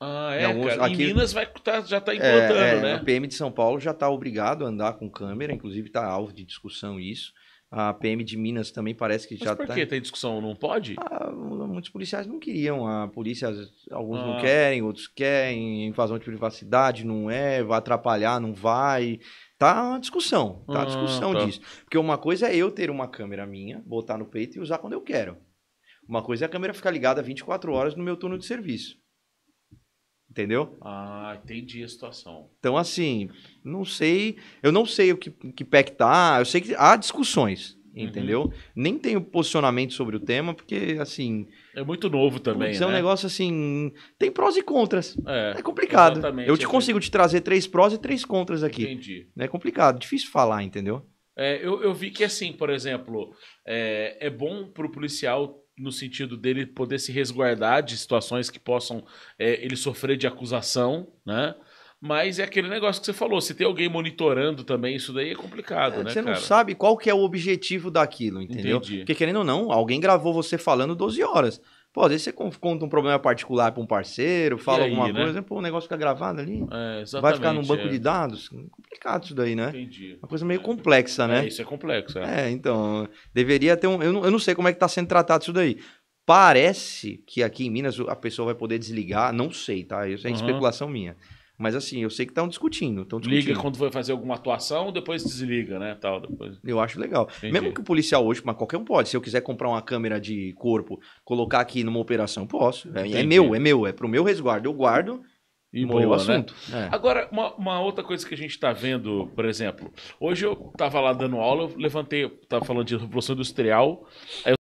Ah, é, alguns, cara. Aqui, em Minas vai, tá, já está é, implantando, é, é, né? A PM de São Paulo já está obrigado a andar com câmera, inclusive está alvo de discussão isso. A PM de Minas também parece que Mas já está... por tá que tá... tem discussão? Não pode? Ah, muitos policiais não queriam. A polícia, alguns ah. não querem, outros querem. Invasão de privacidade não é, vai atrapalhar, não vai. Tá uma discussão, tá ah, discussão tá. disso. Porque uma coisa é eu ter uma câmera minha, botar no peito e usar quando eu quero. Uma coisa é a câmera ficar ligada 24 horas no meu turno de serviço. Entendeu? Ah, entendi a situação. Então, assim, não sei. Eu não sei o que, que PEC tá. Eu sei que há discussões, uhum. entendeu? Uhum. Nem tenho posicionamento sobre o tema, porque, assim. É muito novo também. né? é um né? negócio assim. Tem prós e contras. É, é complicado. Eu te é consigo que... te trazer três prós e três contras aqui. Entendi. Né? É complicado, difícil falar, entendeu? É, eu, eu vi que, assim, por exemplo, é, é bom para o policial no sentido dele poder se resguardar de situações que possam é, ele sofrer de acusação, né? Mas é aquele negócio que você falou, se tem alguém monitorando também, isso daí é complicado, é, né, Você cara? não sabe qual que é o objetivo daquilo, entendeu? Entendi. Porque querendo ou não, alguém gravou você falando 12 horas. Pô, às vezes você conta um problema particular para um parceiro, fala aí, alguma né? coisa, pô, o negócio fica gravado ali. É, vai ficar num banco é. de dados. Complicado isso daí, né? Entendi. Uma coisa meio é, complexa, né? É, isso é complexo, é. é. então. Deveria ter um. Eu não, eu não sei como é que tá sendo tratado isso daí. Parece que aqui em Minas a pessoa vai poder desligar, não sei, tá? Isso é uhum. especulação minha. Mas assim, eu sei que estão discutindo, discutindo, Liga quando for fazer alguma atuação, depois desliga, né? Tal, depois... Eu acho legal. Entendi. Mesmo que o policial hoje, mas qualquer um pode. Se eu quiser comprar uma câmera de corpo, colocar aqui numa operação, posso. É, é meu, é meu, é pro meu resguardo. Eu guardo e morreu o né? assunto. Né? É. Agora, uma, uma, outra coisa que a gente está vendo, por exemplo, hoje eu estava lá dando aula, eu levantei, estava falando de Revolução Industrial, aí eu